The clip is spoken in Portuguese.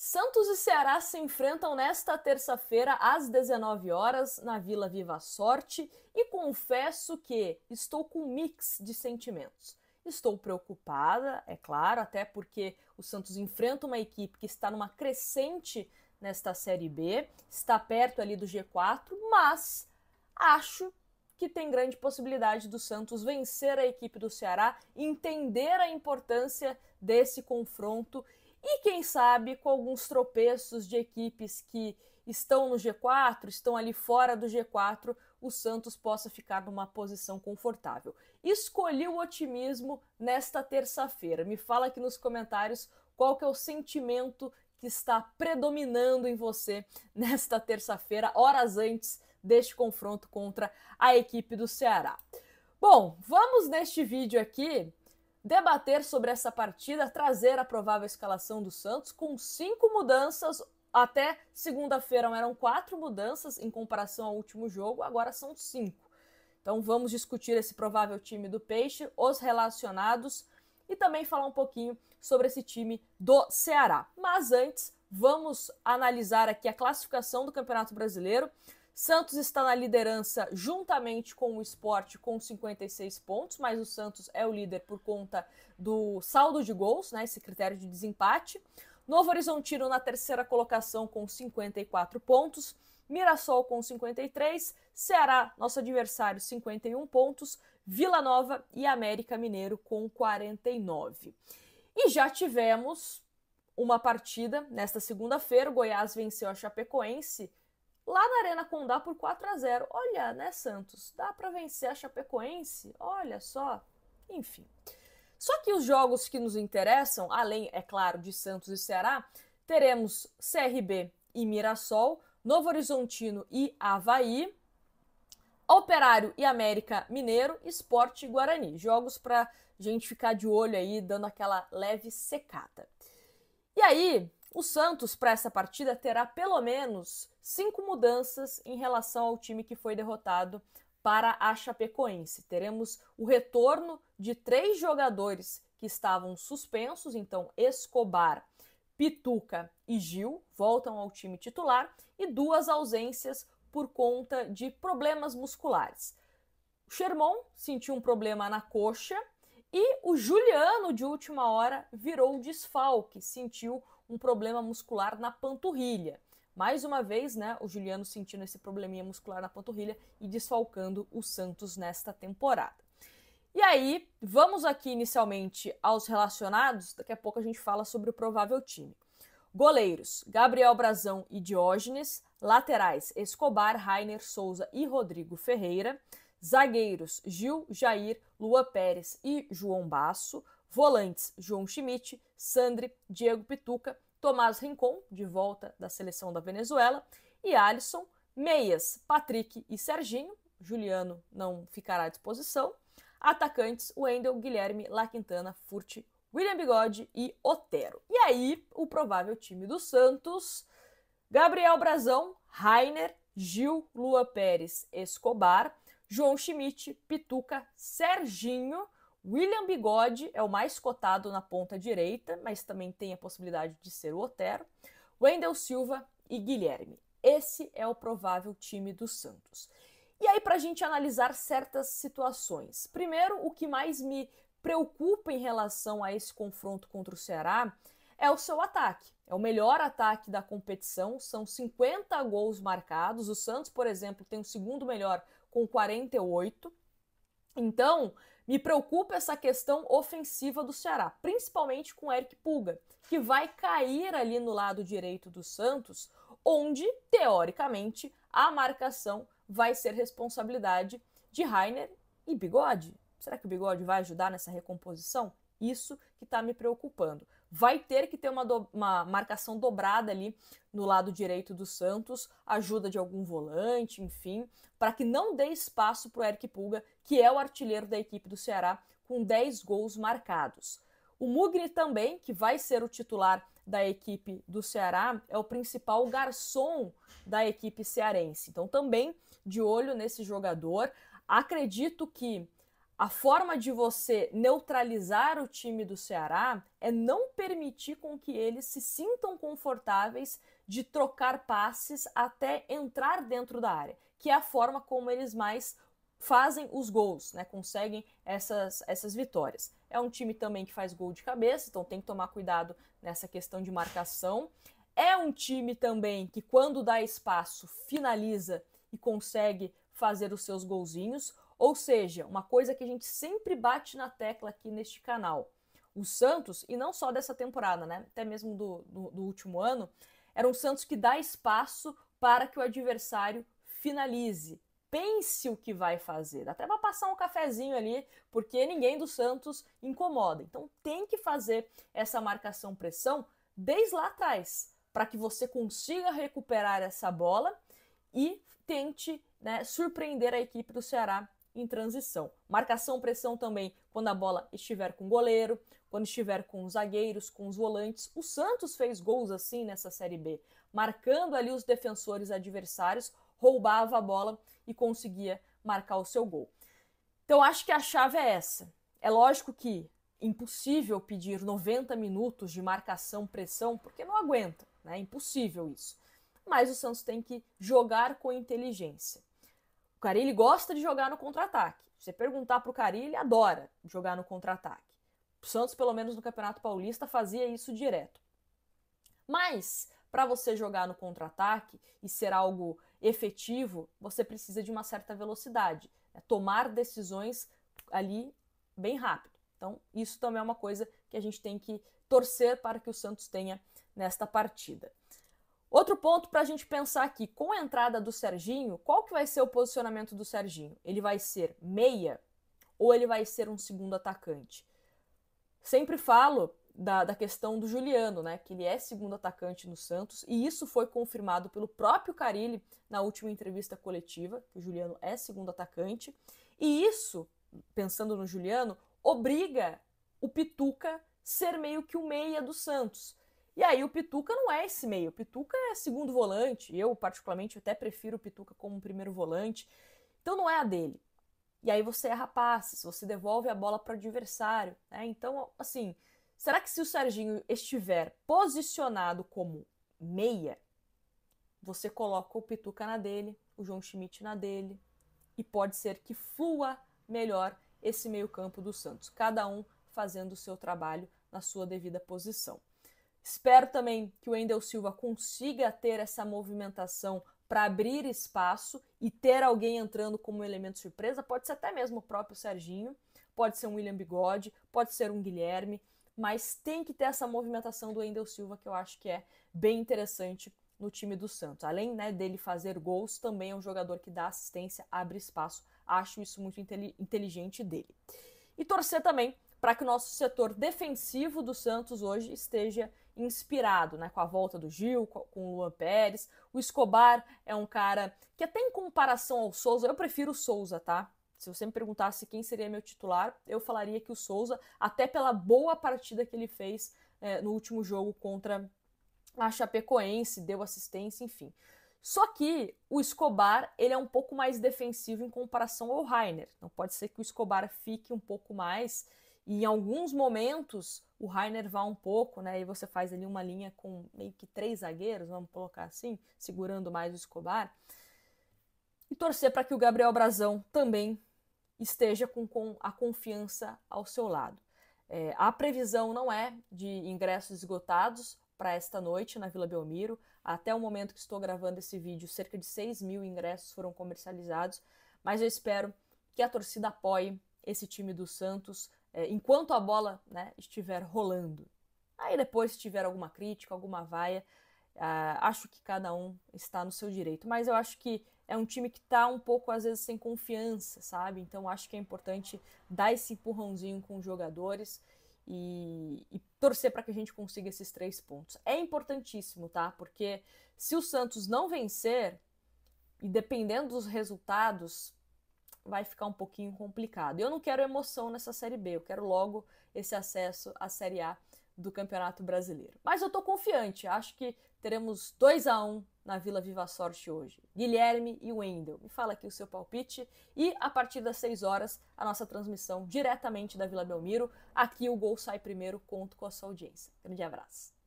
Santos e Ceará se enfrentam nesta terça-feira às 19 horas na Vila Viva Sorte e confesso que estou com um mix de sentimentos. Estou preocupada, é claro, até porque o Santos enfrenta uma equipe que está numa crescente nesta Série B, está perto ali do G4, mas acho que tem grande possibilidade do Santos vencer a equipe do Ceará, entender a importância desse confronto e quem sabe com alguns tropeços de equipes que estão no G4, estão ali fora do G4, o Santos possa ficar numa posição confortável. Escolhi o otimismo nesta terça-feira. Me fala aqui nos comentários qual que é o sentimento que está predominando em você nesta terça-feira, horas antes deste confronto contra a equipe do Ceará. Bom, vamos neste vídeo aqui debater sobre essa partida, trazer a provável escalação do Santos com cinco mudanças. Até segunda-feira eram quatro mudanças em comparação ao último jogo, agora são cinco. Então vamos discutir esse provável time do Peixe, os relacionados e também falar um pouquinho sobre esse time do Ceará. Mas antes, vamos analisar aqui a classificação do Campeonato Brasileiro. Santos está na liderança juntamente com o esporte com 56 pontos, mas o Santos é o líder por conta do saldo de gols, né, esse critério de desempate. Novo Horizontino na terceira colocação com 54 pontos, Mirassol com 53, Ceará, nosso adversário, 51 pontos, Vila Nova e América Mineiro com 49. E já tivemos uma partida nesta segunda-feira, o Goiás venceu a Chapecoense lá na Arena Condá por 4 a 0. Olha, né, Santos? Dá para vencer a Chapecoense? Olha só. Enfim. Só que os jogos que nos interessam, além, é claro, de Santos e Ceará, teremos CRB e Mirassol, Novo Horizontino e Havaí, Operário e América Mineiro, Esporte e Guarani. Jogos para gente ficar de olho aí, dando aquela leve secada. E aí, o Santos, para essa partida, terá pelo menos cinco mudanças em relação ao time que foi derrotado para a Chapecoense. Teremos o retorno de três jogadores que estavam suspensos, então Escobar, Pituca e Gil voltam ao time titular e duas ausências por conta de problemas musculares. O Sherman sentiu um problema na coxa e o Juliano, de última hora, virou desfalque, sentiu um problema muscular na panturrilha. Mais uma vez, né, o Juliano sentindo esse probleminha muscular na panturrilha e desfalcando o Santos nesta temporada. E aí, vamos aqui inicialmente aos relacionados, daqui a pouco a gente fala sobre o provável time. Goleiros: Gabriel Brazão e Diógenes. Laterais: Escobar, Rainer Souza e Rodrigo Ferreira. Zagueiros: Gil, Jair, Lua Pérez e João Basso. Volantes: João Schmidt, Sandri, Diego Pituca, Tomás Rincon, de volta da seleção da Venezuela, e Alisson. Meias: Patrick e Serginho. Juliano não ficará à disposição. Atacantes: Wendel, Guilherme, Quintana, Furti, William Bigode e Otero. E aí, o provável time do Santos: Gabriel Brazão, Rainer, Gil, Lua Pérez, Escobar, João Schmidt, Pituca, Serginho. William Bigode é o mais cotado na ponta direita, mas também tem a possibilidade de ser o Otero. Wendel Silva e Guilherme. Esse é o provável time do Santos. E aí, para a gente analisar certas situações. Primeiro, o que mais me preocupa em relação a esse confronto contra o Ceará é o seu ataque. É o melhor ataque da competição, são 50 gols marcados. O Santos, por exemplo, tem o segundo melhor com 48. Então, me preocupa essa questão ofensiva do Ceará, principalmente com Eric Pulga, que vai cair ali no lado direito do Santos, onde, teoricamente, a marcação vai ser responsabilidade de Rainer e Bigode. Será que o Bigode vai ajudar nessa recomposição? Isso que está me preocupando vai ter que ter uma, do, uma marcação dobrada ali no lado direito do Santos, ajuda de algum volante, enfim, para que não dê espaço para o Eric Pulga, que é o artilheiro da equipe do Ceará, com 10 gols marcados. O Mugni também, que vai ser o titular da equipe do Ceará, é o principal garçom da equipe cearense. Então, também de olho nesse jogador. Acredito que a forma de você neutralizar o time do Ceará é não permitir com que eles se sintam confortáveis de trocar passes até entrar dentro da área, que é a forma como eles mais fazem os gols, né? Conseguem essas, essas vitórias. É um time também que faz gol de cabeça, então tem que tomar cuidado nessa questão de marcação. É um time também que, quando dá espaço, finaliza e consegue fazer os seus golzinhos. Ou seja, uma coisa que a gente sempre bate na tecla aqui neste canal. O Santos, e não só dessa temporada, né? Até mesmo do, do, do último ano, era um Santos que dá espaço para que o adversário finalize. Pense o que vai fazer. Dá até para passar um cafezinho ali, porque ninguém do Santos incomoda. Então tem que fazer essa marcação pressão desde lá atrás, para que você consiga recuperar essa bola e tente né, surpreender a equipe do Ceará em transição. Marcação, pressão também quando a bola estiver com o goleiro, quando estiver com os zagueiros, com os volantes. O Santos fez gols assim nessa Série B, marcando ali os defensores adversários, roubava a bola e conseguia marcar o seu gol. Então acho que a chave é essa. É lógico que impossível pedir 90 minutos de marcação, pressão, porque não aguenta, né? É impossível isso. Mas o Santos tem que jogar com inteligência. O Carilli gosta de jogar no contra-ataque. Se você perguntar para o Carilli, ele adora jogar no contra-ataque. O Santos, pelo menos no Campeonato Paulista, fazia isso direto. Mas, para você jogar no contra-ataque e ser algo efetivo, você precisa de uma certa velocidade, né? tomar decisões ali bem rápido. Então, isso também é uma coisa que a gente tem que torcer para que o Santos tenha nesta partida. Outro ponto para a gente pensar aqui, com a entrada do Serginho, qual que vai ser o posicionamento do Serginho? Ele vai ser meia ou ele vai ser um segundo atacante? Sempre falo da, da questão do Juliano, né? Que ele é segundo atacante no Santos, e isso foi confirmado pelo próprio Carilli na última entrevista coletiva, que o Juliano é segundo atacante. E isso, pensando no Juliano, obriga o Pituca ser meio que o meia do Santos. E aí o Pituca não é esse meio, o Pituca é segundo volante, eu particularmente até prefiro o Pituca como primeiro volante, então não é a dele. E aí você erra passes, você devolve a bola para o adversário, né? Então, assim, será que se o Serginho estiver posicionado como meia, você coloca o Pituca na dele, o João Schmidt na dele, e pode ser que flua melhor esse meio-campo do Santos, cada um fazendo o seu trabalho na sua devida posição. Espero também que o Wendel Silva consiga ter essa movimentação para abrir espaço e ter alguém entrando como elemento surpresa. Pode ser até mesmo o próprio Serginho, pode ser um William Bigode, pode ser um Guilherme, mas tem que ter essa movimentação do Wendel Silva que eu acho que é bem interessante no time do Santos. Além né, dele fazer gols, também é um jogador que dá assistência, abre espaço. Acho isso muito inteligente dele. E torcer também para que o nosso setor defensivo do Santos hoje esteja inspirado, né? Com a volta do Gil, com o Luan Pérez. O Escobar é um cara que até em comparação ao Souza, eu prefiro o Souza, tá? Se você me perguntasse quem seria meu titular, eu falaria que o Souza, até pela boa partida que ele fez é, no último jogo contra a Chapecoense, deu assistência, enfim. Só que o Escobar ele é um pouco mais defensivo em comparação ao Rainer. Não pode ser que o Escobar fique um pouco mais e em alguns momentos o Rainer vai um pouco, né? E você faz ali uma linha com meio que três zagueiros, vamos colocar assim, segurando mais o Escobar. E torcer para que o Gabriel Brazão também esteja com, com a confiança ao seu lado. É, a previsão não é de ingressos esgotados para esta noite na Vila Belmiro. Até o momento que estou gravando esse vídeo, cerca de 6 mil ingressos foram comercializados, mas eu espero que a torcida apoie esse time do Santos é, enquanto a bola né, estiver rolando. Aí depois, se tiver alguma crítica, alguma vaia, uh, acho que cada um está no seu direito. Mas eu acho que é um time que está um pouco, às vezes, sem confiança, sabe? Então acho que é importante dar esse empurrãozinho com os jogadores e, e torcer para que a gente consiga esses três pontos. É importantíssimo, tá? Porque se o Santos não vencer, e dependendo dos resultados, vai ficar um pouquinho complicado. Eu não quero emoção nessa Série B, eu quero logo esse acesso à Série A do Campeonato Brasileiro. Mas eu estou confiante, acho que teremos 2 a 1 um na Vila Viva Sorte hoje. Guilherme e Wendel, me fala aqui o seu palpite. E a partir das 6 horas, a nossa transmissão diretamente da Vila Belmiro. Aqui o Gol Sai Primeiro, conto com a sua audiência. Grande abraço.